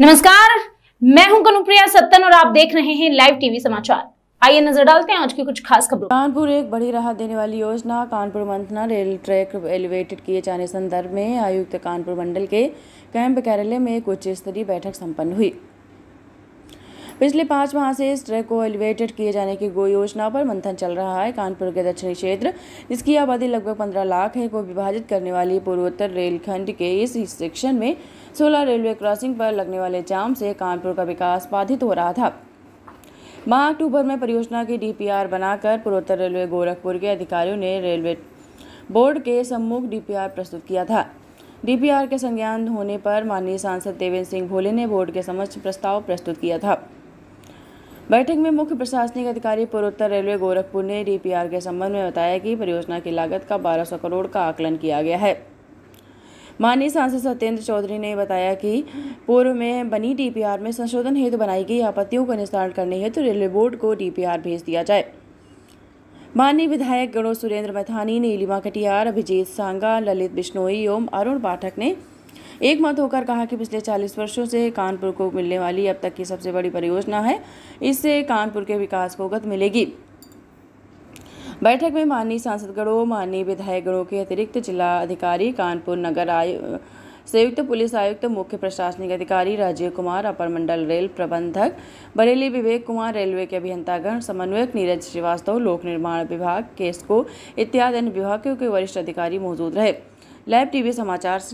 नमस्कार मैं हूं कनुप्रिया सत्तन और आप देख रहे हैं लाइव टीवी समाचार आइए नजर डालते हैं आज की कुछ खास खबरों कानपुर एक बड़ी राहत देने वाली योजना कानपुर मंथना रेल ट्रैक एलिवेटेड किए जाने संदर्भ में आयुक्त कानपुर मंडल के कैंप कार्यालय में एक उच्च स्तरीय बैठक संपन्न हुई पिछले पाँच माह से इस ट्रैक को एलिवेटेड किए जाने की गो योजना पर मंथन चल रहा है कानपुर के दक्षिणी क्षेत्र जिसकी आबादी लगभग पंद्रह लाख है को विभाजित करने वाली पूर्वोत्तर रेलखंड के इस सेक्शन में सोलह रेलवे क्रॉसिंग पर लगने वाले जाम से कानपुर का विकास बाधित हो रहा था माह अक्टूबर में परियोजना की डीपीआर बनाकर पूर्वोत्तर रेलवे गोरखपुर के अधिकारियों ने रेलवे बोर्ड के सम्मुख डीपीआर प्रस्तुत किया था डीपीआर के संज्ञान होने पर माननीय सांसद देवेंद्र सिंह भोले ने बोर्ड के समक्ष प्रस्ताव प्रस्तुत किया था बैठक में मुख्य प्रशासनिक अधिकारी पूर्वोत्तर रेलवे गोरखपुर ने डीपीआर के संबंध में बताया कि परियोजना की लागत का 1200 करोड़ का आकलन किया गया है माननीय सांसद सत्येंद्र चौधरी ने बताया कि पूर्व में बनी डीपीआर में संशोधन हेतु बनाई गई आपत्तियों का निस्तारण करने हेतु रेलवे बोर्ड को डीपीआर भेज दिया जाए माननीय विधायक गणो सुरेंद्र मैथानी नीलिमा कटियार अभिजीत सांगा ललित बिश्नोई एवं अरुण पाठक ने एक मत तो होकर कहा कि पिछले चालीस वर्षों से कानपुर को मिलने वाली अब तक की सबसे बड़ी परियोजना है इससे कानपुर के विकास को गत मिलेगी बैठक में माननीय सांसदगणों माननीय विधायकगणों के अतिरिक्त जिला अधिकारी कानपुर नगर आय संयुक्त पुलिस आयुक्त मुख्य प्रशासनिक अधिकारी राजीव कुमार अपर मंडल रेल प्रबंधक बरेली विवेक कुमार रेलवे के अभियंतागण समन्वयक नीरज श्रीवास्तव लोक निर्माण विभाग केस्को इत्यादि अन्य विभागों के वरिष्ठ अधिकारी मौजूद रहे लाइव टीवी समाचार